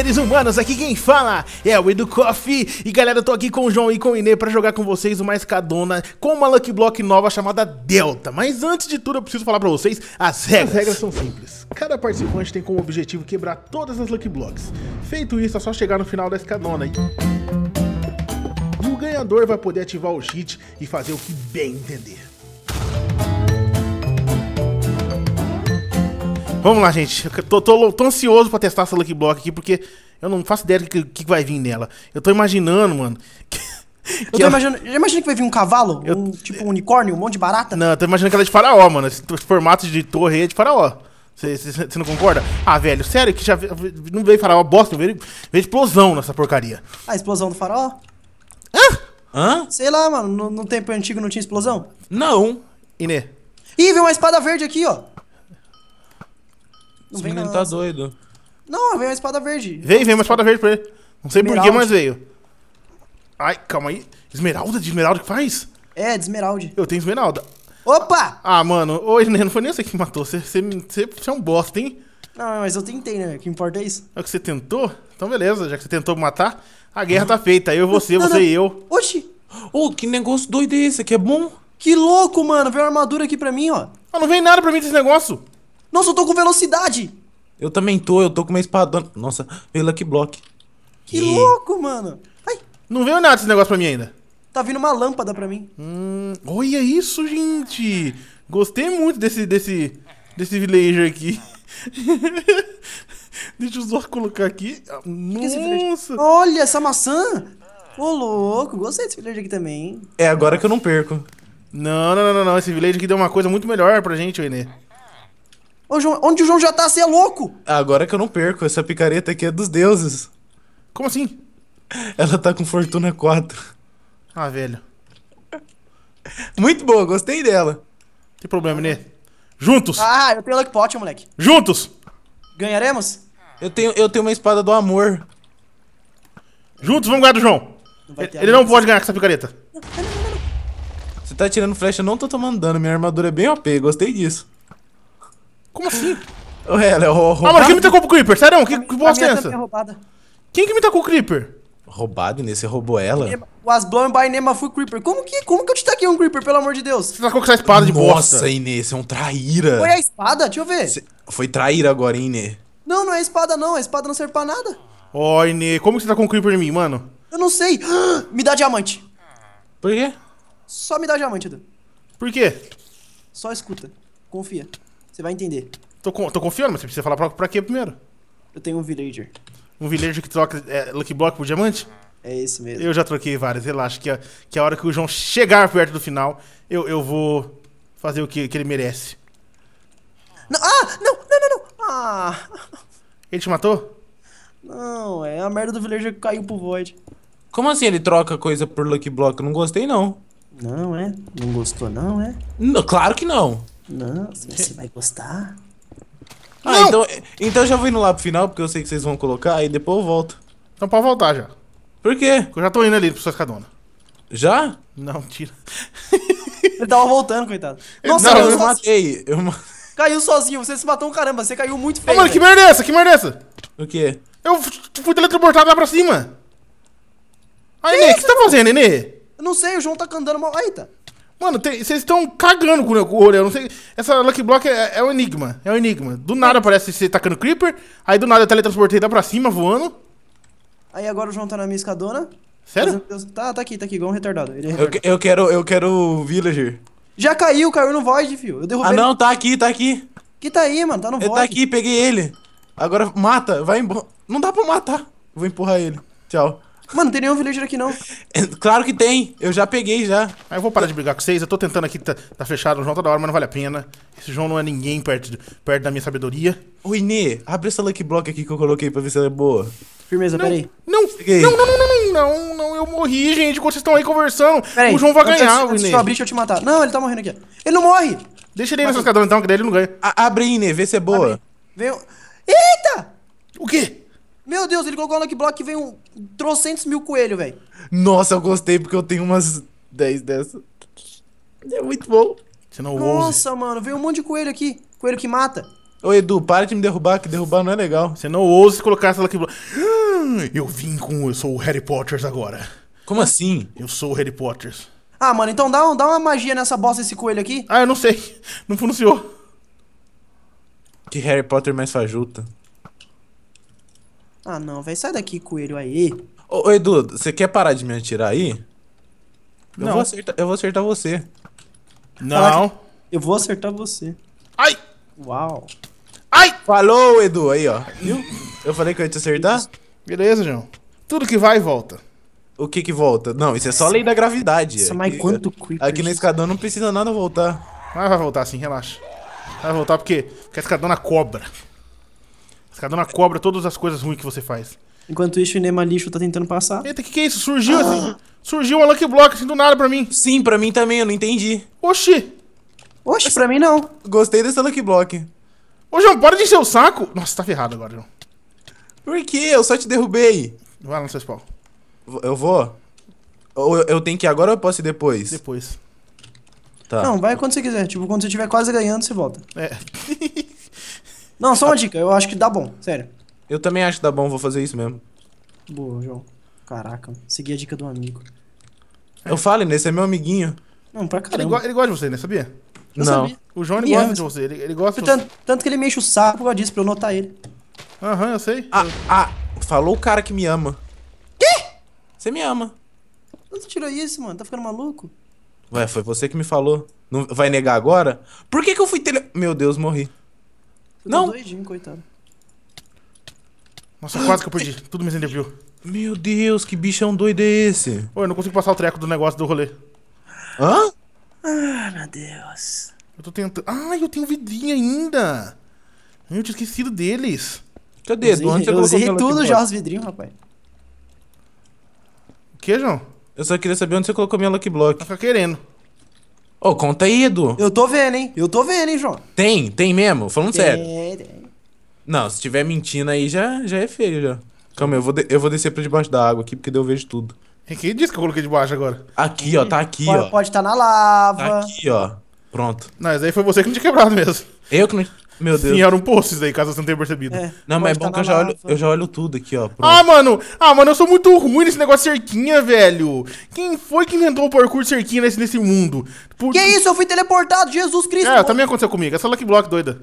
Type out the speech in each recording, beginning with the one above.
seres humanos, aqui quem fala é o Edu Coffee E galera, eu tô aqui com o João e com o Inê pra jogar com vocês uma escadona com uma Lucky Block nova chamada Delta Mas antes de tudo eu preciso falar pra vocês as regras As regras são simples, cada participante tem como objetivo quebrar todas as Lucky Blocks Feito isso é só chegar no final da escadona e... E o ganhador vai poder ativar o cheat e fazer o que bem entender Vamos lá, gente. Eu tô, tô, tô ansioso pra testar essa Lucky Block aqui, porque eu não faço ideia do que, que vai vir nela. Eu tô imaginando, mano. Que... eu tô ela... imaginando. imagina que vai vir um cavalo? Eu... Um, tipo um unicórnio, um monte de barata? Não, eu tô imaginando que ela é de faraó, mano. Esse formato de torre é de faraó. Você não concorda? Ah, velho, sério que já não veio faraó bosta, veio, veio explosão nessa porcaria. Ah, explosão do faraó? Hã? Hã? Sei lá, mano, no, no tempo antigo não tinha explosão? Não. Inê. Ih, veio uma espada verde aqui, ó. Esse menino nada. tá doido. Não, veio uma espada verde. Veio, veio uma espada verde pra ele. Não sei porquê, mas veio. Ai, calma aí. Esmeralda? De esmeralda que faz? É, de esmeralda. Eu tenho esmeralda. Opa! Ah, mano, hoje não foi nem você que me matou. Você, você, você é um bosta, hein? Não, mas eu tentei, né? O que importa é isso. É o que você tentou? Então beleza, já que você tentou me matar, a guerra tá feita. Eu, você, não, você não. e eu. Oxi! Ô, oh, que negócio doido é esse? Aqui é bom? Que louco, mano. Veio uma armadura aqui pra mim, ó. Ah, não vem nada pra mim desse negócio. Nossa, eu tô com velocidade! Eu também tô, eu tô com uma espadona. Nossa, veio Lucky Block. Que, que louco, mano! Ai. Não veio nada desse negócio pra mim ainda. Tá vindo uma lâmpada pra mim. Hum, olha isso, gente! Gostei muito desse, desse, desse villager aqui. Deixa eu só colocar aqui. É Nossa! Olha essa maçã! Ô, oh, louco, gostei desse villager aqui também. É agora que eu não perco. Não, não, não, não, Esse village aqui deu uma coisa muito melhor pra gente, Oenê. O João, onde o João já tá, você é louco! Agora que eu não perco, essa picareta aqui é dos deuses. Como assim? Ela tá com fortuna 4. Ah, velho. Muito boa, gostei dela. Tem problema, né? Juntos! Ah, eu tenho luck pot, moleque. Juntos! Ganharemos? Eu tenho, eu tenho uma espada do amor. Juntos, vamos ganhar do João. Não ele não pode ganhar com essa picareta. Não, não, Você tá tirando flecha, eu não tô tomando dano. Minha armadura é bem OP, gostei disso. Como assim? É, ela é o Ah, mano, quem me tacou o Creeper? Sério, que, que bosta é essa? É quem que me tacou o Creeper? Roubado, Inês, você roubou ela? Was blown by name foi Creeper. Como que, como que eu te taquei um Creeper, pelo amor de Deus? Você tacou com essa espada de bosta. Nossa, Inês, você é um traíra. Foi a espada? Deixa eu ver. Cê... Foi traíra agora, hein, Inês? Não, não é espada não. A espada não serve pra nada. Ó, oh, Inê, como que você tá com o Creeper em mim, mano? Eu não sei. me dá diamante. Por quê? Só me dá diamante, Edu. Por quê? Só escuta. Confia. Você vai entender. Tô, com, tô confiando, mas você precisa falar pra, pra quê primeiro? Eu tenho um villager. Um villager que troca é, Lucky Block por diamante? É esse mesmo. Eu já troquei vários, relaxa, que a, que a hora que o João chegar perto do final, eu, eu vou fazer o que, que ele merece. Não, ah, não, não, não, não. Ah. Ele te matou? Não, é a merda do villager que caiu pro Void. Como assim ele troca coisa por Lucky Block? Eu não gostei, não. Não, é? Não gostou, não, é? Não, claro que não. Não, você vai gostar. Ah, Não! então, então já vou indo lá pro final, porque eu sei que vocês vão colocar, e depois eu volto. Então pode voltar já. Por quê? Porque eu já tô indo ali pro sua escadona. Já? Não, tira. Ele tava voltando, coitado. Nossa, Não, eu, eu matei. Eu... Caiu sozinho, você se matou um caramba, você caiu muito feio. Ô, mano, que merda é essa? Que merda é essa? O quê? Eu fui teletransportado lá pra cima. Aí, Nenê, o que você tá fazendo, Nenê? Eu não sei, o João tá andando mal. Eita. Mano, vocês estão cagando com o olho. não sei. Essa Lucky Block é, é um enigma. É um enigma. Do nada parece você tacando Creeper. Aí do nada eu teletransportei, dá tá pra cima voando. Aí agora o João tá na minha escadona. Sério? Tá, tá aqui, tá aqui, igual um retardado. Ele é retardado. Eu, eu, quero, eu quero Villager. Já caiu, caiu no Void, fio. Eu derrubei. Ah, não, tá aqui, tá aqui. Que tá aí, mano, tá no ele tá Void. Tá aqui, peguei ele. Agora mata, vai embora. Não dá pra matar. Vou empurrar ele. Tchau. Mano, não tem nenhum villager aqui, não. É, claro que tem. Eu já peguei, já. Aí eu vou parar de brigar com vocês. Eu tô tentando aqui, tá, tá, fechado o João toda hora, mas não vale a pena. Esse João não é ninguém perto, de, perto da minha sabedoria. Ô, Inê, abre essa Lucky Block aqui que eu coloquei pra ver se ela é boa. Firmeza, não, peraí. Não, Cheguei. não, não, não, não, não, não, eu morri, gente. Enquanto vocês estão aí conversando, peraí, o João vai ganhar, Inê. Se eu abrir, deixa eu te matar. Não, ele tá morrendo aqui. Ele não morre. Deixa ele aí no escadão, então, que daí ele não ganha. A abre, Inê, vê se é boa. Veio... Eita! O quê? Meu Deus, ele colocou um Lucky Block e veio um trocentos mil coelhos, velho. Nossa, eu gostei porque eu tenho umas 10 dessas. É muito bom. Senão Nossa, mano, veio um monte de coelho aqui. Coelho que mata. Ô Edu, para de me derrubar, que derrubar não é legal. Você não ousa colocar essa aqui. Ah, eu vim com. Eu sou o Harry Potter agora. Como assim? Eu sou o Harry Potter. Ah, mano, então dá, um, dá uma magia nessa bosta desse coelho aqui. Ah, eu não sei. Não pronunciou. Que Harry Potter mais fajuta. Ah, não, velho. Sai daqui, coelho, aí. Ô, ô Edu, você quer parar de me atirar aí? Não. Eu vou acertar, eu vou acertar você. Não. Eu vou acertar você. Ai! Uau. Ai! Falou, Edu, aí, ó. Viu? Eu falei que eu ia te acertar? Beleza, João. Tudo que vai, volta. O que que volta? Não, isso é só lei da gravidade. Isso mas é mais é quanto creeper. Aqui na escadão não precisa nada voltar. Mas vai voltar sim, relaxa. Vai voltar porque, porque a escadona cobra. Cada uma cobra todas as coisas ruins que você faz. Enquanto isso, o Inema Lixo tá tentando passar. Eita, o que, que é isso? Surgiu ah. assim. Surgiu uma Lucky Block assim do nada pra mim. Sim, pra mim também, eu não entendi. Oxi! Oxi, Essa... pra mim não. Gostei dessa Lucky Block. Ô, João, para de encher o saco! Nossa, tá ferrado agora, João. Por quê? Eu só te derrubei. Vai lá no seu spawn. Eu vou? Ou eu tenho que ir agora ou eu posso ir depois? Depois. Tá. Não, vai quando você quiser. Tipo, quando você estiver quase ganhando, você volta. É. Não, só uma dica, eu acho que dá bom, sério. Eu também acho que dá bom, vou fazer isso mesmo. Boa, João. Caraca, segui a dica do amigo. Eu falo, Esse é meu amiguinho. Não, pra caramba. Ele, go ele gosta de você, né? Sabia? Eu não. Sabia. O João gosta de você, ele, ele gosta tanto, você. tanto que ele me enche o saco por causa disso, pra eu notar ele. Aham, uhum, eu sei. Ah, ah, falou o cara que me ama. Quê? Você me ama. Onde você tirou isso, mano? Tá ficando maluco? Ué, foi você que me falou. Não vai negar agora? Por que que eu fui tele... Meu Deus, morri. Tá não! doidinho, coitado. Nossa, quase que eu perdi. Tudo me viu? Meu Deus, que bicho é um doido é esse? Ô, eu não consigo passar o treco do negócio do rolê. Hã? Ah, meu Deus. Eu tô tentando. Ah, eu tenho vidrinho ainda. Eu tinha esquecido deles. Cadê, Edu? Onde você eu usei tudo já os vidrinhos, rapaz. O que, João? Eu só queria saber onde você colocou minha Lucky Block. Tá querendo. Ô, oh, conta aí, Edu. Eu tô vendo, hein? Eu tô vendo, hein, João? Tem, tem mesmo? Falando tem, sério. Tem. Não, se tiver mentindo aí, já, já é feio, já. Calma, eu vou, eu vou descer pra debaixo da água aqui, porque daí eu vejo tudo. Quem disse que eu coloquei debaixo agora? Aqui, ó, tá aqui, pode, ó. Pode estar tá na lava. Tá aqui, ó. Pronto. Não, mas aí foi você que não tinha quebrado mesmo. Eu que não... Meu Deus. Sim, era um poço isso caso você não tenha percebido. É, não, mas é bom tá que eu já, olho, eu já olho tudo aqui, ó. Pronto. Ah, mano! Ah, mano, eu sou muito ruim nesse negócio de cerquinha, velho. Quem foi que inventou o parkour de cerquinha nesse, nesse mundo? Por... Que isso? Eu fui teleportado, Jesus Cristo! É, também aconteceu comigo. É Essa Lucky Block doida.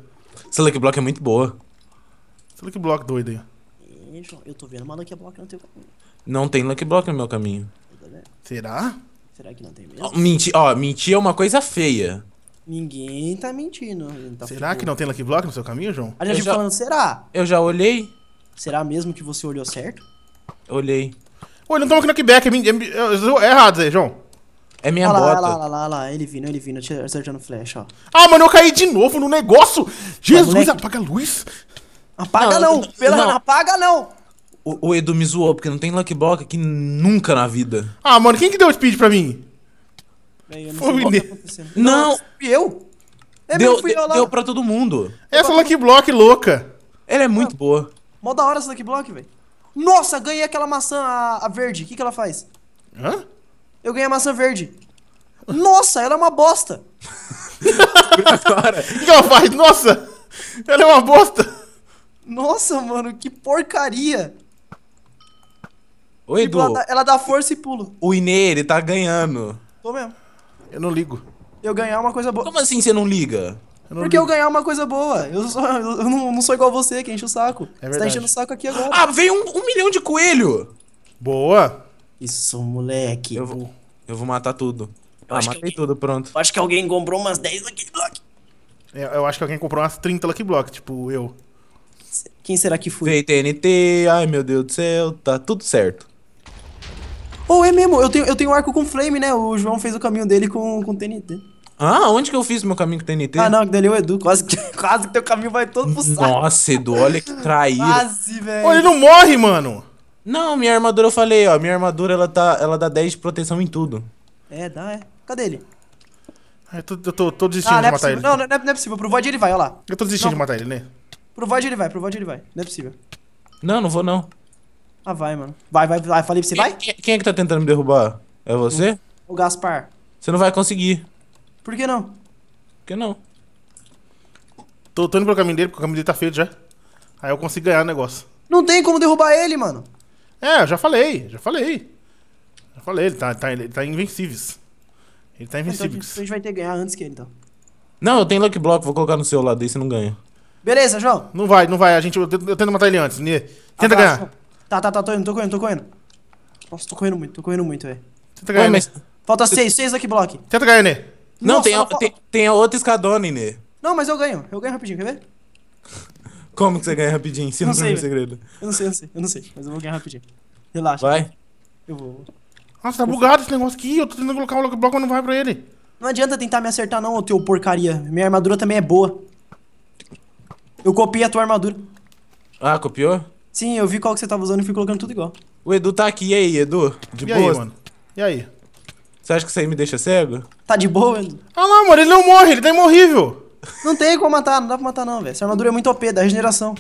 Essa Lucky Block é muito boa. Essa Lucky Block doida aí. Eu tô vendo uma Lucky é Block no teu caminho. Não tem Lucky Block no meu caminho. Tá Será? Será que não tem mesmo? Oh, mentir, ó, oh, mentir é uma coisa feia. Ninguém tá mentindo. Tá será que não tem Lucky Block no seu caminho, João? A gente já... falando, será? Eu já olhei. Será mesmo que você olhou certo? Olhei. oi não toma aqui no Quebec, é, é, é errado, Zé, João. É minha olha bota. Olha lá, olha lá, olha lá, ele vindo, ele vindo, acertando flecha, ó. Ah, mano, eu caí de novo no negócio! Jesus, moleque... apaga a luz! Apaga não, não pela... Não. apaga não! O, o, Edu me zoou, porque não tem Lucky Block aqui nunca na vida. Ah, mano, quem que deu o speed pra mim? Véi, eu não sei o que tá Não! fui eu? É, deu, meu, fui eu lá. deu pra todo mundo. Essa Lucky Block louca. Ela é muito boa. Mó da hora essa Lucky Block, velho. Nossa, ganhei aquela maçã, a, a verde. O que, que ela faz? Hã? Eu ganhei a maçã verde. Nossa, ela é uma bosta. O que ela faz? Nossa! Ela é uma bosta! Nossa, mano, que porcaria. Ô, Edu, tipo, Ela, dá, ela dá força e pulo. o Inê, ele tá ganhando. Tô mesmo. Eu não ligo. Eu ganhar uma coisa boa. Como assim você não liga? Eu não Porque ligo. eu ganhar uma coisa boa. Eu, sou, eu não, não, sou igual você que enche o saco. É verdade. Você tá enchendo o saco aqui agora. Ah, veio um, um milhão de coelho! Boa! Isso, moleque. Eu vou, eu vou matar tudo. Eu ah, matei alguém, tudo, pronto. Eu acho que alguém comprou umas 10 Lucky Block. Eu, é, eu, acho que alguém comprou umas 30 Lucky Block, tipo eu. Quem será que foi? Veio TNT, ai meu Deus do céu, tá tudo certo. Ou oh, é mesmo, eu tenho, eu tenho arco com flame, né? O João fez o caminho dele com, com TNT. Ah, onde que eu fiz meu caminho com TNT? Ah, não, que dali é o Edu. Quase que, quase que teu caminho vai todo pro saco. Nossa, Edu, olha que traído. Quase, velho. Ele não morre, mano. Não, minha armadura, eu falei, ó. Minha armadura, ela, tá, ela dá 10 de proteção em tudo. É, dá, é. Cadê ele? Eu é, tô, eu tô, tô desistindo ah, é de é matar ele. Não, não é, não é possível. Pro Void ele vai, ó lá. Eu tô desistindo não. de matar ele, né? Pro Void ele vai, pro Void ele vai. Não é possível. Não, não vou não. Ah, vai, mano. Vai, vai, vai. Falei pra você, vai? Quem é que tá tentando me derrubar? É você? O Gaspar. Você não vai conseguir. Por que não? Por que não? Tô, tô indo pro caminho dele, porque o caminho dele tá feito já. Aí eu consigo ganhar o negócio. Não tem como derrubar ele, mano. É, eu já falei, já falei. Já falei, ele tá, tá, ele tá invencíveis. Ele tá então, invencível. Então, a gente vai ter que ganhar antes que ele, então. Não, eu tenho Lucky Block, vou colocar no seu lado, aí você não ganha. Beleza, João. Não vai, não vai. A gente, eu, tento matar ele antes. Tenta Abraço. ganhar. Tá, tá, tá, tô indo, tô correndo, tô correndo. Nossa, tô correndo muito, tô correndo muito, velho. Tenta ganhar, mas... Falta seis, seis aqui, bloco. Tenta ganhar, Nê. Não, Nossa, tem, a, tem, tem a outra escadona, Nê. Não, mas eu ganho, eu ganho rapidinho, quer ver? Como que você ganha rapidinho? se não tem o segredo. Eu não sei, eu não sei, eu não sei, mas eu vou ganhar rapidinho. Relaxa. Vai. Eu vou. Nossa, tá bugado esse negócio aqui, eu tô tentando colocar o bloco, mas não vai pra ele. Não adianta tentar me acertar não, ô teu porcaria. Minha armadura também é boa. Eu copiei a tua armadura. Ah, copiou? Sim, eu vi qual que você tava usando e fui colocando tudo igual. O Edu tá aqui. E aí, Edu? De e boa? Aí, mano? E aí? Você acha que isso aí me deixa cego? Tá de boa, Edu? Ah lá, mano, ele não morre, ele tá imorrível. Não tem como matar, não dá pra matar não, velho. Essa armadura é muito OP, da regeneração.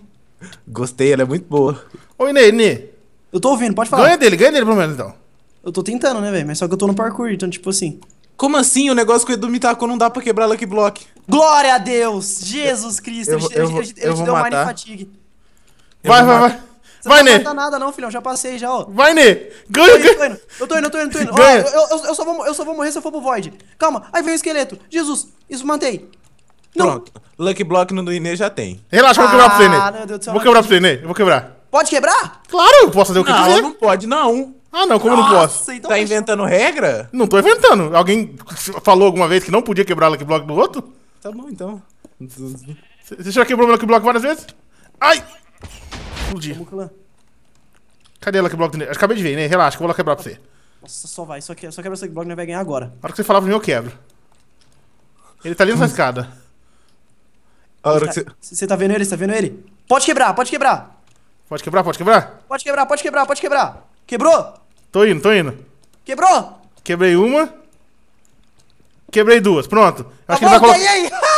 Gostei, ela é muito boa. Ô, Inê, Inê. Eu tô ouvindo, pode falar. Ganha dele, ganha dele pelo menos, então. Eu tô tentando, né, velho? Mas só que eu tô no parkour, então, tipo assim... Como assim? O negócio que o Edu me tacou não dá pra quebrar Lucky Block. Glória a Deus! Jesus Cristo! Eu, eu, eu, eu, eu, eu te deu Mind Fatigue. Vai, vai, vai. Você Vai, não vai tá Nê. nada, não, filhão. Já passei, já, ó. Vai, Nê. Ganha, ganha. Eu tô indo, eu tô indo, eu tô indo. Eu, tô indo. Ó, eu, eu, eu só vou, eu só vou morrer se eu for pro Void. Calma. Aí vem o esqueleto. Jesus. Isso, mantei. Não. Pronto. Lucky Block no do Inês já tem. Relaxa, eu vou quebrar pra você, Ah, Nê. Vou quebrar pra você, Nê. Eu vou quebrar. Pode quebrar? Claro, eu posso fazer o que Não, quiser. não pode, não. Ah, não, como eu não posso? então tá inventando regra? Não tô inventando. Alguém falou alguma vez que não podia quebrar o Lucky Block do outro? Tá bom, então. Você já quebrou o Lucky Block várias vezes? Ai! Explodir. Cadê a Lucky Block? Acabei de ver, né? Relaxa, que eu vou quebrar pra você. Nossa, só vai. Só, que, só quebra essa block, não vai ganhar agora. Na hora que você falar pra mim, eu quebro. Ele tá ali nessa hum. escada. você... Tá, você tá vendo ele? Você tá vendo ele? Pode quebrar, pode quebrar. Pode quebrar, pode quebrar? Pode quebrar, pode quebrar, pode quebrar. Quebrou? Tô indo, tô indo. Quebrou? Quebrei uma. Quebrei duas, pronto. Acho tá que bom, ele vai colocar...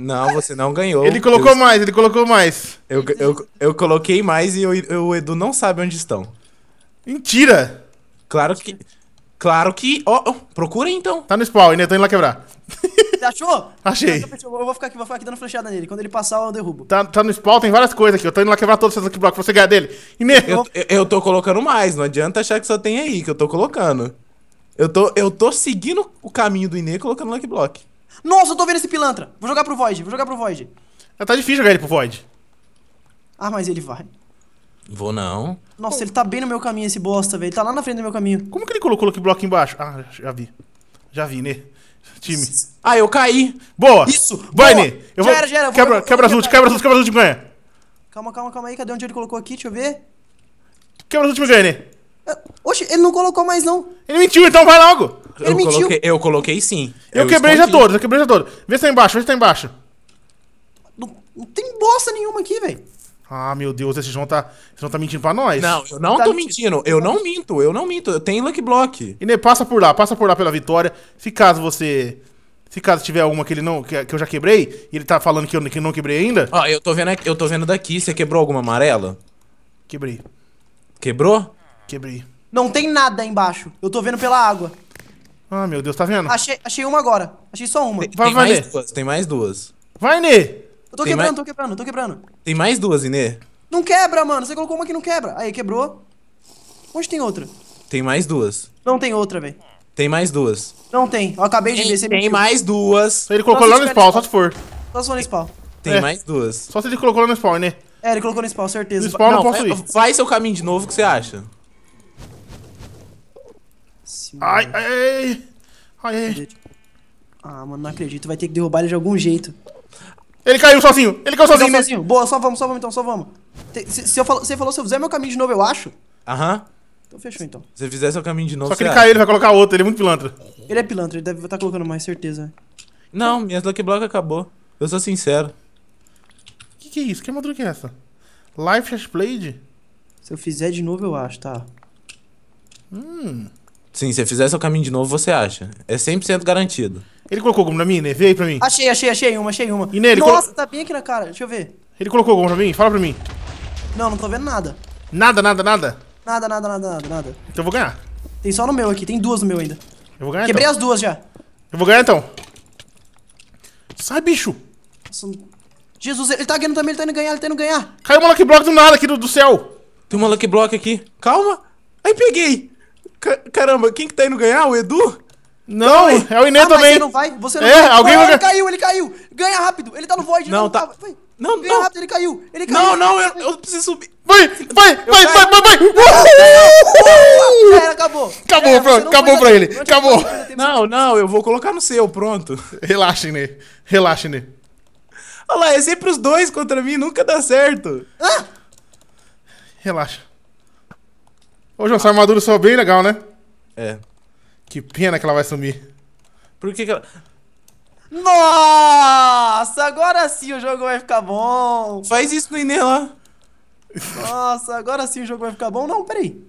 Não, você não ganhou. Ele colocou eu... mais, ele colocou mais. Eu, eu, eu coloquei mais e o Edu não sabe onde estão. Mentira! Claro que. Claro que. Ó, oh, oh, procura então. Tá no spawn, ainda tô indo lá quebrar. Você achou? Achei. Eu vou ficar aqui, vou ficar aqui dando flechada nele. Quando ele passar, eu derrubo. Tá, tá no spawn, tem várias coisas aqui. Eu tô indo lá quebrar todos os aqui blocos pra você ganhar dele. Inê. Eu, eu, eu tô colocando mais, não adianta achar que só tem aí, que eu tô colocando. Eu tô, eu tô seguindo o caminho do Inê colocando Lucky Block. Nossa, eu tô vendo esse pilantra. Vou jogar pro Void, vou jogar pro Void. É tá difícil jogar ele pro Void. Ah, mas ele vai. Vou não. Nossa, ele tá bem no meu caminho, esse bosta, velho. Ele tá lá na frente do meu caminho. Como que ele colocou que bloco embaixo? Ah, já vi. Já vi, né? Time. Ah, eu caí. Boa. Isso. Vai, boa. Né? Eu já vou... era, já era. Quebra, vou... quebra as ult, quebra as ult, quebra as ult ganha. Calma, calma, calma aí. Cadê onde ele colocou aqui? Deixa eu ver. Quebra as ult ganha, Nê. Né? É, oxe, ele não colocou mais, não. Ele mentiu, então vai logo. Ele eu mentiu. Coloquei, eu coloquei sim. Eu, eu quebrei já todos, eu quebrei já todos. Vê se tá embaixo, vê se tá embaixo. Não, não tem bosta nenhuma aqui, velho. Ah, meu Deus, esse João tá, esse João tá mentindo pra nós. Não, eu não tá tô mentindo. mentindo. Eu não minto, eu não minto. Eu tenho Lucky Block. E né, passa por lá, passa por lá pela vitória. Se caso você se caso tiver alguma que ele não que, que, eu já quebrei e ele tá falando que eu que não quebrei ainda. Ó, ah, eu tô vendo eu tô vendo daqui, você quebrou alguma amarela? Quebrei. Quebrou? Quebrei. Não tem nada aí embaixo. Eu tô vendo pela água. Ah, meu Deus, tá vendo? Achei, achei uma agora. Achei só uma. Tem, vai, tem vai, mais duas, tem mais duas. Vai, Inê! Eu tô tem quebrando, mais... tô quebrando, tô quebrando. Tem mais duas, Inê. Não quebra, mano. Você colocou uma que não quebra. Aí, quebrou. Onde tem outra? Tem mais duas. Não tem outra, velho. Tem mais duas. Não tem. Eu acabei de ver. tem mais duas. Ele colocou lá no spawn, só se for. Só se for no spawn. Tem é. mais duas. Só se ele colocou lá no spawn, né? É, ele colocou no spawn, certeza. No spawn não, não posso vai, ir. Faz seu caminho de novo, o que você acha? cima. Ai, ai, ai. Ah, mano, não acredito. Vai ter que derrubar ele de algum jeito. Ele caiu sozinho. Ele caiu sozinho. Ele sozinho. Boa, só vamos, só vamos então, só vamos. Se, se eu falo, você falou se eu fizer meu caminho de novo, eu acho. Aham. Então fechou então. Se você fizer seu caminho de novo, Só que ele caiu, ele vai colocar outro. Ele é muito pilantra. Ele é pilantra, ele deve estar tá colocando mais, certeza. Não, minhas Lucky Block acabou. Eu sou sincero. Que que é isso? Que armadura que é essa? Life Blade? Se eu fizer de novo, eu acho, tá. Hum. Sim, se você fizer seu caminho de novo, você acha. É 100% garantido. Ele colocou goma pra mim, né? Vê aí pra mim. Achei, achei, achei uma, achei uma. E nele, Nossa, colo... tá bem aqui na cara, deixa eu ver. Ele colocou goma pra mim? Fala pra mim. Não, não tô vendo nada. Nada, nada, nada? Nada, nada, nada, nada, nada. Então eu vou ganhar. Tem só no meu aqui, tem duas no meu ainda. Eu vou ganhar Quebrei então. as duas já. Eu vou ganhar então. Sai, bicho. Nossa, Jesus, ele tá ganhando também, ele tá indo ganhar, ele tá indo ganhar. Caiu uma Lucky Block do nada aqui do, do céu. Tem uma Lucky Block aqui. Calma. Aí peguei. Caramba, quem que tá indo ganhar? O Edu? Não, não é o Inê ah, também. Você não vai, você não é, vai. Alguém ah, vai... Ele caiu, ele caiu. Ganha rápido, ele tá no void. Não, não tá. Vai. Não, Ganha não. rápido, ele caiu. Ele caiu. Não, não, eu, eu preciso subir. Vai, vai, vai, vai, vai, vai, vai. acabou. Acabou, é, pronto, acabou pra ele. Acabou. Não, não, eu vou colocar no seu, pronto. Relaxa, Inê. Relaxa, Inê. Olha lá, é sempre os dois contra mim, nunca dá certo. Ah! Relaxa. Ô, João, essa armadura soa é bem legal, né? É. Que pena que ela vai sumir. Por que que ela... Nossa, agora sim o jogo vai ficar bom. Faz isso no Inê lá. Nossa, agora sim o jogo vai ficar bom. Não, peraí.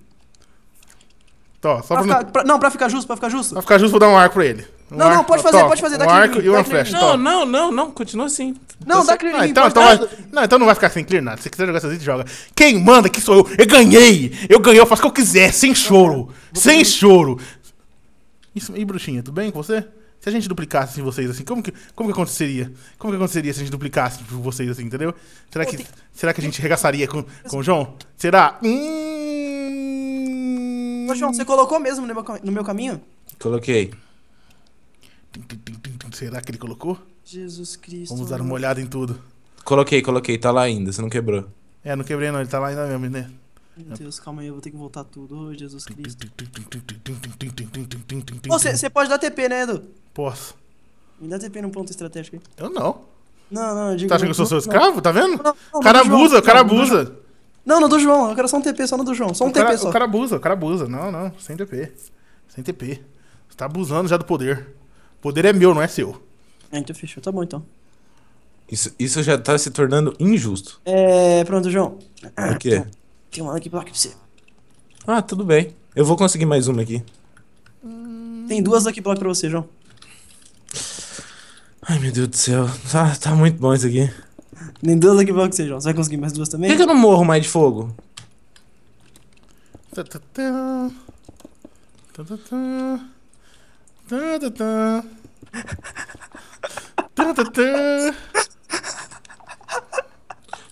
Tô, só pra, pra, ficar, pra... Não, pra ficar justo, pra ficar justo. Pra ficar justo, vou dar um arco pra ele. Um não, arco, não, pode fazer, pode fazer. Dá um arco e uma flecha. Não, não, não, não, continua assim. Não, dá clear Ah, então, então vai, não, então não vai ficar sem clear nada. Se quiser jogar sozinho, joga. Quem manda que sou eu. Eu ganhei. Eu ganhei, eu faço o que eu quiser, sem choro. sem choro. Isso, e bruxinha, tudo bem com você? Se a gente duplicasse assim, vocês assim, como que, como que aconteceria? Como que aconteceria se a gente duplicasse vocês assim, entendeu? Será que, será que a gente regaçaria com, com o João? Será? Hum... Ô, João, você colocou mesmo no meu, no meu caminho? Coloquei. Será que ele colocou? Jesus Cristo. Vamos dar uma olhada em tudo. Coloquei, coloquei. Tá lá ainda, você não quebrou. É, não quebrei não, ele tá lá ainda mesmo, né? Meu Deus, calma aí, eu vou ter que voltar tudo. oh, Jesus Cristo. Você oh, pode dar TP, né, Edu? Posso. Me dá TP num ponto estratégico aí. Eu não. Não, não, eu digo. Tá achando que eu sou seu escravo? Tá vendo? O cara abusa, o cara abusa. Não, não do João, eu quero só um TP, só no do João. Só um o TP só. O cara abusa, o cara abusa. Não, não, sem TP. Sem TP. Você tá abusando já do poder poder é meu, não é seu. É, então fechou. Tá bom, então. Isso, isso já tá se tornando injusto. É, pronto, João. O quê? Tem uma aqui pra você. Ah, tudo bem. Eu vou conseguir mais uma aqui. Tem duas Lucky Block pra você, João. Ai, meu Deus do céu. Tá, tá muito bom isso aqui. Tem duas Lucky Block pra você, João. Você vai conseguir mais duas também? Por que, que eu não morro mais de fogo? Tá, tá, tá. Tá, tá, tá. Tan,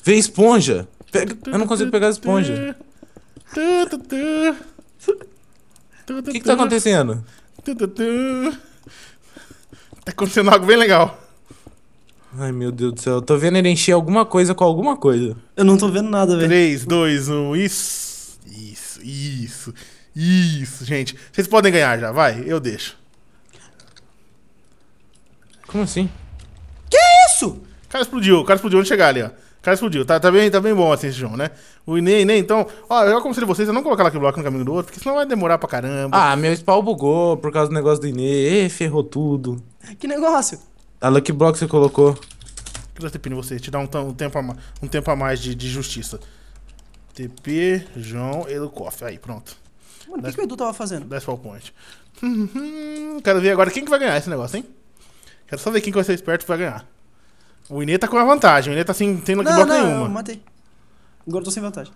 Vê esponja. Pega... Eu não consigo pegar a esponja. O que, que tá acontecendo? Tá acontecendo algo bem legal. Ai, meu Deus do céu. Eu tô vendo ele encher alguma coisa com alguma coisa. Eu não tô vendo nada, velho. 3, 2, 1, isso. Isso, isso. Isso, gente. Vocês podem ganhar já, vai. Eu deixo. Como assim? Que isso? O cara explodiu, o cara explodiu. Onde chegar ali, ó. O cara explodiu. Tá, tá, bem, tá bem bom assim esse jogo, né? O Inê, Inê, então... Ó, eu aconselho vocês a não colocar aquele bloco no caminho do outro, porque senão vai demorar pra caramba. Ah, meu spawn bugou por causa do negócio do Inê. Ê, ferrou tudo. Que negócio? A Lucky Block você colocou. Queria TP em você, te dá um, um, tempo, a, um tempo a mais de, de justiça. TP, João, Elucoff. Aí, pronto. Mano, o que, que o Edu tava fazendo? 10 spawn point. Quero ver agora quem que vai ganhar esse negócio, hein? Quero só ver quem que vai ser esperto que vai ganhar. O Inê tá com a vantagem. O Inê tá sem tendo que não, bloco não, nenhuma. Não, matei. Agora eu tô sem vantagem.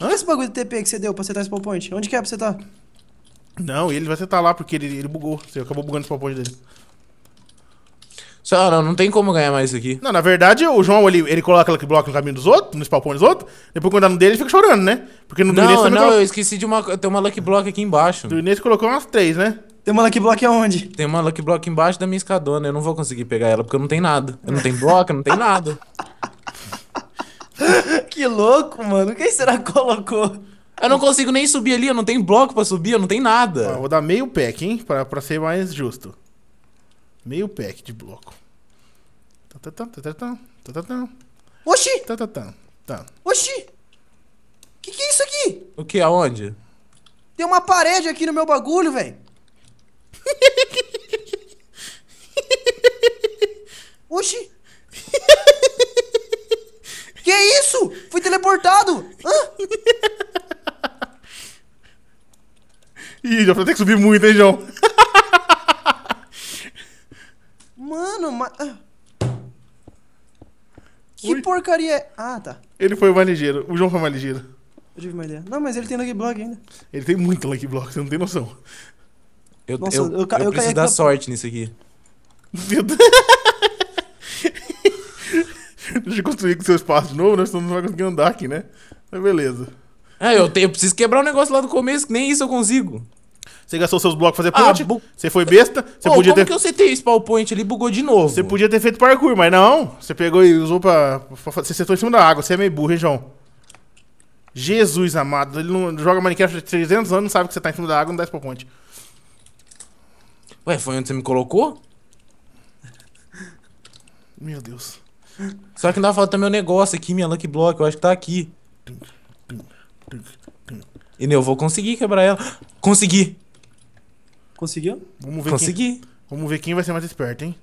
Hã? Que é esse bagulho de TP que você deu pra acertar esse point? Onde que é pra você tá? Não, ele vai acertar lá porque ele, ele bugou. Você acabou bugando o spawn point dele. Só, ah, não, tem como ganhar mais isso aqui. Não, na verdade, o João, ele, ele coloca aquele bloco no caminho dos outros, no spawn dos outros, depois quando dá no dele, ele fica chorando, né? Porque no Não, não, colo... eu esqueci de uma... Tem uma Lucky Block aqui embaixo. O Inês colocou umas três, né? Tem uma Lucky Block aonde? Tem uma Lucky Block embaixo da minha escadona. Eu não vou conseguir pegar ela porque eu não tenho nada. Eu não tenho bloco, eu não tenho nada. que louco, mano. Quem será que colocou? Eu não consigo nem subir ali, eu não tenho bloco pra subir, eu não tenho nada. Ah, vou dar meio pack, hein? Pra, pra ser mais justo. Meio pack de bloco. Oxi! Oxi! Que que é isso aqui? O que? Aonde? Tem uma parede aqui no meu bagulho, velho. Oxi! que isso? Fui teleportado! Hã? Ih, já vai ter que subir muito, hein, João? Mano, mas. Ah. Que Ui. porcaria é. Ah, tá. Ele foi o mais ligeiro. O João foi o mais ligeiro. Eu tive uma ideia. Não, mas ele tem Lucky Block ainda. Ele tem muito Lucky Block, você não tem noção. Eu, Nossa, eu, eu, eu, eu preciso dar sorte nisso aqui. Meu Deus. Deixa eu construir com seu espaço de novo, nós né? não vai conseguir andar aqui, né? Mas beleza. É, eu, tenho eu preciso quebrar o um negócio lá do começo, que nem isso eu consigo. Você gastou seus blocos pra fazer ah, ponte, ah, bu... você foi besta, você oh, podia como ter... que eu setei esse point ali bugou de novo? Você podia ter feito parkour, mas não. Você pegou e usou pra... Você setou em cima da água, você é meio burro, hein, João? Jesus amado, ele não joga Minecraft há 300 anos, não sabe que você tá em cima da água, não dá spawn point. Ué, foi onde você me colocou? Meu Deus. Só que ainda falta meu negócio aqui, minha Lucky Block. Eu acho que tá aqui. E eu vou conseguir quebrar ela. Consegui! Conseguiu? Vamos ver Consegui. Quem... Vamos ver quem vai ser mais esperto, hein?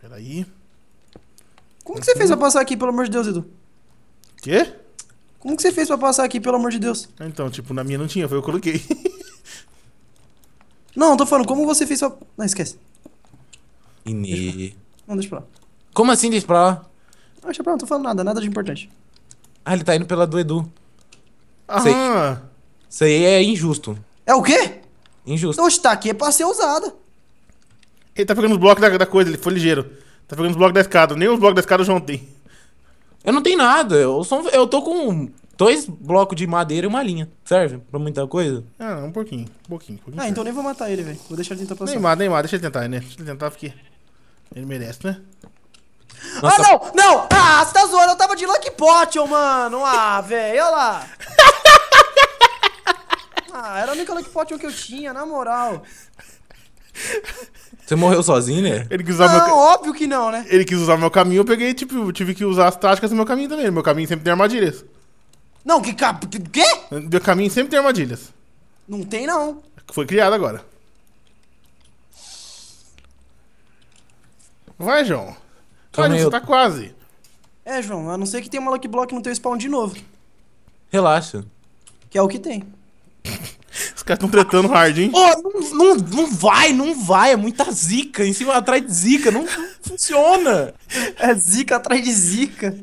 Peraí. Como que você fez pra passar aqui, pelo amor de Deus, Edu? Quê? Como que você fez pra passar aqui, pelo amor de Deus? Então, tipo, na minha não tinha, foi eu coloquei. não, tô falando, como você fez pra... Não, esquece. Inê. Deixa pra... Não, deixa pra lá. Como assim deixa pra lá? Ah, deixa não tô falando nada, nada de importante. Ah, ele tá indo pela do Edu. Aham. Isso aí é injusto. É o quê? Injusto. Oxe, tá aqui é pra ser usada. Ele tá pegando os blocos da, da coisa, ele foi ligeiro. Tá pegando os blocos da escada. Nem os blocos da escada o tem. Eu não tenho nada. Eu, sou, eu tô com dois blocos de madeira e uma linha. Serve pra muita coisa? Ah, um pouquinho, um pouquinho. Um pouquinho Ah, então nem vou matar ele, velho. Vou deixar ele tentar passar. nem Neymar, deixa ele tentar, né? Deixa ele tentar porque ele merece, né? Ah, Nossa... Ah, não, não! Ah, você tá zoando, eu tava de Lucky Potion, mano! Ah, velho, olha lá! Ah, era a única Lucky Potion que eu tinha, na moral. Você morreu sozinho, né? Ele quis usar não, meu... óbvio que não, né? Ele quis usar meu caminho, eu peguei, tipo, tive que usar as táticas do meu caminho também. Meu caminho sempre tem armadilhas. Não, que cap... Que, quê? Meu caminho sempre tem armadilhas. Não tem, não. Foi criado agora. Vai, João. Calma, Olha, você eu... tá quase. É, João, a não ser que tenha uma Lucky Block no teu spawn de novo. Relaxa. Que é o que tem. Os caras estão tretando hard, hein? Oh, não, não, não, vai, não vai. É muita zica. Em cima atrás de zica. Não, não funciona. É zica atrás de zica.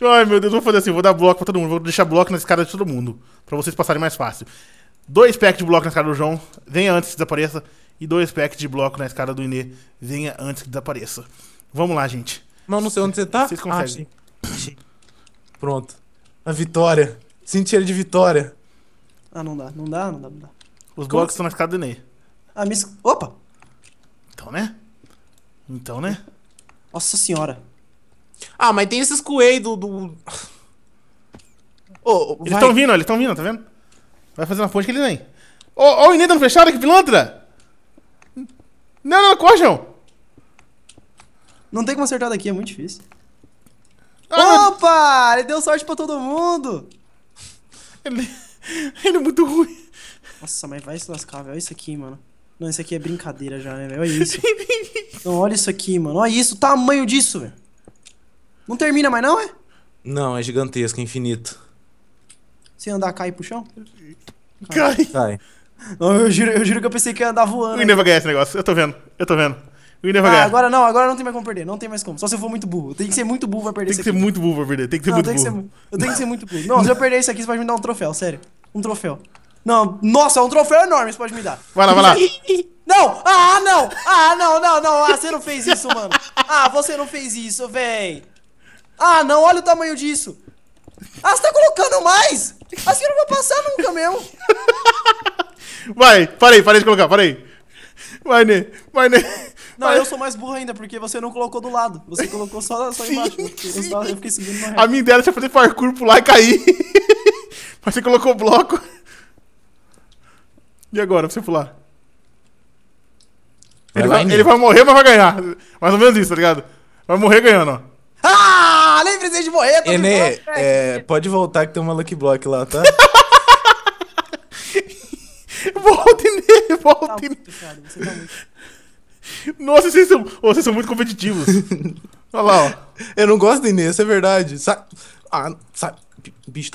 Ai, meu Deus, vou fazer assim. Vou dar bloco pra todo mundo. Vou deixar bloco na escada de todo mundo. Pra vocês passarem mais fácil. Dois packs de bloco na escada do João. Venha antes que desapareça. E dois packs de bloco na escada do Inê. Venha antes que desapareça. Vamos lá, gente. Não, não sei onde você tá. Vocês ah, conseguem. Ah, achei. Pronto. A vitória. Senti ele de vitória. Ah, não dá, não dá, não dá, não dá. Os blocos estão na escada do Ney. A ah, minha... Opa! Então, né? Então, né? Nossa senhora. Ah, mas tem esses coei do... do... Oh, eles estão vindo, eles estão vindo, tá vendo? Vai fazer uma ponte que eles nem. Ô, oh, oh, o Inê dando fechado, que pilantra! Não, não, corre, João! Não tem como acertar daqui, é muito difícil. Ah, Opa! Ele deu sorte pra todo mundo! Ele, ele é muito ruim. Nossa, mas vai se lascar, velho. Olha isso aqui, mano. Não, isso aqui é brincadeira já, né, velho? Olha isso. não, olha isso aqui, mano. Olha isso, o tamanho disso, velho. Não termina mais, não, é? Não, é gigantesco, é infinito. Se andar, cai pro chão? Cai. Cai. cai. Não, eu juro, eu juro que eu pensei que ia andar voando. O Inê vai ganhar esse negócio. Eu tô vendo, eu tô vendo ah, agora não, agora não tem mais como perder, não tem mais como. Só se eu for muito burro. Tem que ser muito burro pra perder Tem que ser aqui. muito burro pra perder, tem que ser não, muito burro. Ser, eu tenho que ser muito burro. Não, se eu perder isso aqui, você pode me dar um troféu, sério. Um troféu. Não, nossa, é um troféu enorme você pode me dar. Vai lá, vai lá. Não! Ah, não! Ah, não, não, não! Ah, você não fez isso, mano! Ah, você não fez isso, véi! Ah, não, olha o tamanho disso! Ah, você tá colocando mais! Assim eu não vou passar nunca mesmo! Vai, parei, parei de colocar, parei! Vai, né vai, né não, eu sou mais burro ainda, porque você não colocou do lado. Você colocou só, só sim, embaixo. Eu, eu, fiquei seguindo na reta. A minha ideia era você fazer parkour, pular e cair. Mas você colocou bloco. E agora, pra você pular? Vai ele, vai, ele vai, morrer, mas vai ganhar. Mais ou menos isso, tá ligado? Vai morrer ganhando, ó. Ah! Lembre-se de morrer, tô Enê, é, pode voltar que tem uma Lucky Block lá, tá? volte, Enê, volte. Tá muito, cara, você tá muito. Nossa, vocês são, vocês são muito competitivos. Olha lá, ó. Eu não gosto de Inês, é verdade. Sai. Ah, sai. Bicho.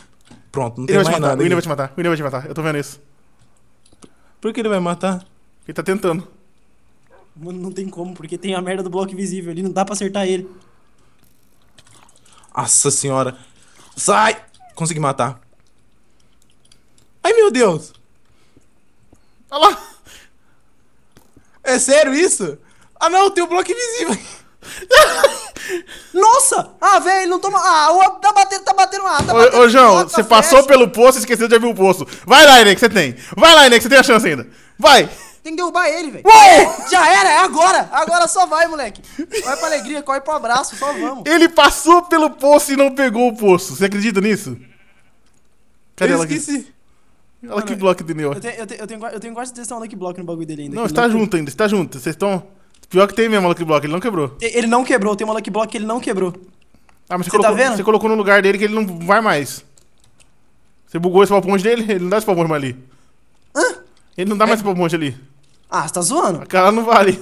Pronto, não ele tem mais matar, nada. O Inês vai te matar, o Inês vai te matar. Eu tô vendo isso. Por que ele vai matar? Ele tá tentando. Mano, não tem como, porque tem a merda do bloco invisível ali, não dá pra acertar ele. Nossa senhora. Sai! Consegui matar. Ai, meu Deus! Olha lá! É sério isso? Ah não, tem o um bloco invisível. Nossa! Ah, velho, não toma. Ah, o outro tá batendo, tá batendo. Ah, tá batendo. Ô, ô João, você tá passou pelo poço e esqueceu de abrir o poço. Vai lá, Enem, que você tem. Vai lá, Enem, que você tem a chance ainda. Vai! Tem que derrubar ele, velho. Já era, é agora. Agora só vai, moleque. Vai pra alegria, corre pro abraço, só vamos. Ele passou pelo poço e não pegou o poço. Você acredita nisso? Cadê Eu ela esqueci. aqui? Mano, Lucky Block do Neo. Eu tenho, eu, tenho, eu, tenho, eu tenho quase um Lucky Block no bagulho dele ainda. Não, está junto ainda, está junto. Vocês estão. Pior que tem mesmo a Lucky Block, ele não quebrou. Ele não quebrou, tem uma Lucky Block que ele não quebrou. Ah, mas você, tá colocou, tá você colocou no lugar dele que ele não vai mais. Você bugou esse palponte dele? Ele não dá esse palponte ali. Hã? Ele não dá é. mais esse palponte ali. Ah, você tá zoando? A cara não vale.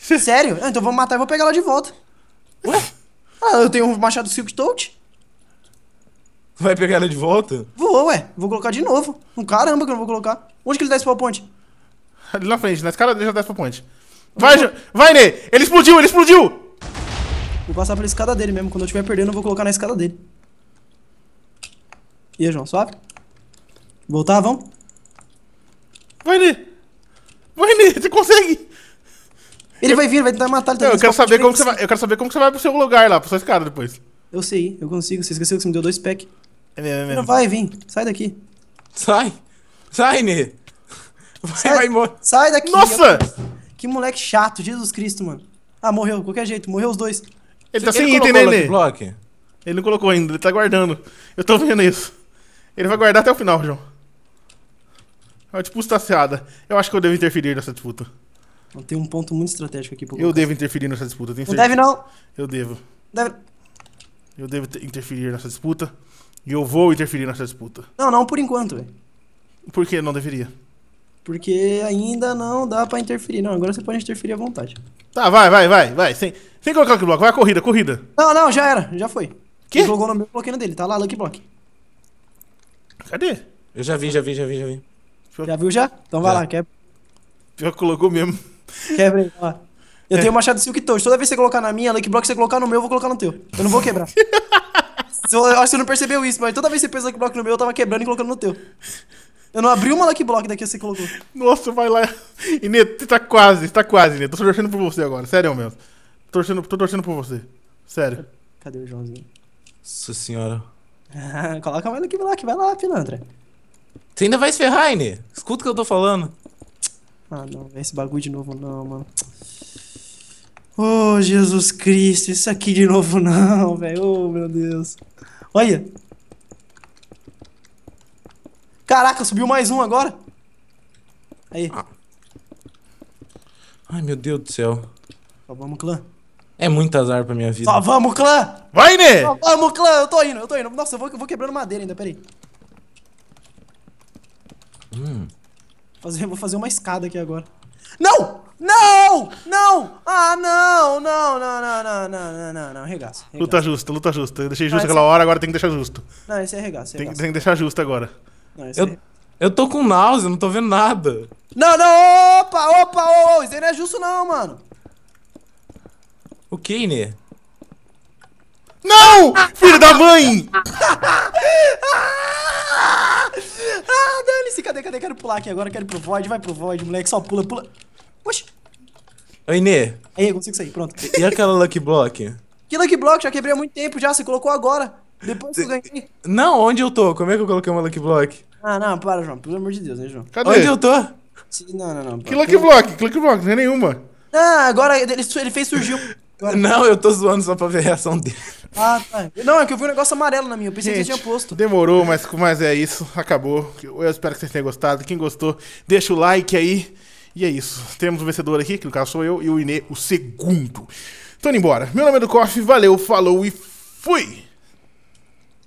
Sério? Ah, então vou matar e vou pegar ela de volta. Ué? Ah, eu tenho um machado Silk Touch vai pegar ela de volta? Vou, ué. Vou colocar de novo. Um caramba que eu não vou colocar. Onde que ele desce pra ponte? Ali na frente, na escada dele já desce pra ponte. Vai, vou... vai, Ney! Ele explodiu, ele explodiu! Vou passar pela escada dele mesmo. Quando eu estiver perdendo, eu vou colocar na escada dele. E aí, João, suave? Voltar, vão? Vai, Ney! Vai, Ney! Você consegue! Ele eu... vai vir, vai tentar matar ele. eu, quero saber como você vai, eu quero saber como você vai pro seu lugar lá, pra sua escada depois. Eu sei, eu consigo. Você esqueceu que você me deu dois packs. É mesmo, é mesmo. vai, vem. Sai daqui. Sai. Sai, Nê. Vai, sai, vai embora. Sai daqui. Nossa! Que moleque chato, Jesus Cristo, mano. Ah, morreu, qualquer jeito, morreu os dois. Ele tá ele sem item, né, Nê? Block? Ele não colocou ainda, ele tá guardando. Eu tô vendo isso. Ele vai guardar até o final, João. É uma disputa Eu acho que eu devo interferir nessa disputa. Tem um ponto muito estratégico aqui. eu devo interferir nessa disputa, tenho certeza. Não deve não. Eu devo. Deve... Eu devo interferir nessa disputa. E eu vou interferir nessa disputa. Não, não por enquanto, velho. Por que não deveria? Porque ainda não dá pra interferir. Não, agora você pode interferir à vontade. Tá, vai, vai, vai, vai. Sem, sem colocar o Lucky Block. Vai, corrida, corrida. Não, não, já era. Já foi. Que? Ele colocou no meu bloqueio dele. Tá lá, Lucky Block. Cadê? Eu já vi, já vi, já vi, já vi. Já viu já? Então já. vai lá, quebra. Já colocou mesmo. Quebra aí, vai lá. Eu tenho é. machado Silk Touch. Toda vez que você colocar na minha, Lucky Block, você colocar no meu, eu vou colocar no teu. Eu não vou quebrar. eu acho que você não percebeu isso, mas toda vez que você pôs Lucky Block no meu, eu tava quebrando e colocando no teu. Eu não abri uma Lucky Block daqui que você colocou. Nossa, vai lá. Ineto, você tá quase, tá quase, Ineto. Tô torcendo por você agora, sério mesmo. Tô torcendo, tô torcendo por você. Sério. Cadê o Joãozinho? Nossa senhora. Coloca mais Lucky Block, vai lá, pilantra. Você ainda vai se ferrar, Inê. Escuta o que eu tô falando. Ah, não, esse bagulho de novo não, mano. Oh, Jesus Cristo, isso aqui de novo não, velho. Oh, meu Deus. Olha. Caraca, subiu mais um agora. Aí. Ah. Ai, meu Deus do céu. Salvamos vamos, clã. É muito azar pra minha vida. Salvamos vamos, clã! Vai, né? Salvamos vamos, clã! Eu tô indo, eu tô indo. Nossa, eu vou, eu vou quebrando madeira ainda, peraí. Hum. Fazer, vou fazer uma escada aqui agora. Não! Não! Não! Ah, não! Não, não, não, não, não, não, não, não. Regaça, regaça. Luta justa, luta justa. Eu deixei justo aquela é... hora, agora tem que deixar justo. Não, esse é regaço. Tem, tem, que deixar justo agora. Não, esse eu, é... eu tô com náusea, não tô vendo nada. Não, não! Opa, opa, ô, oh, isso aí não é justo não, mano. O que, Inê? Não! Filho da mãe! ah, dane-se, cadê, cadê? Quero pular aqui agora, quero ir pro Void, vai pro Void, moleque, só pula, pula. Oxi. Oi, Nê. Aí, eu consigo sair, pronto. E aquela Lucky Block? Que Lucky Block? Já quebrei há muito tempo já, você colocou agora. Depois que eu ganhei. Não, onde eu tô? Como é que eu coloquei uma Lucky Block? Ah, não, para, João. Pelo amor de Deus, né, João? Cadê? Onde eu tô? Não, não, não. Que Lucky Block? Que Lucky Block? Não é nenhuma. Ah, agora ele, ele fez surgir um... Não, eu tô zoando só pra ver a reação dele. Ah, tá. Não, é que eu vi um negócio amarelo na minha. Eu pensei Gente, que você tinha posto. Demorou, mas, mas é isso. Acabou. Eu espero que vocês tenham gostado. Quem gostou, deixa o like aí. E é isso. Temos o vencedor aqui, que no caso sou eu, e o Inê, o segundo. Tô indo embora. Meu nome é do Coffee, valeu, falou e fui!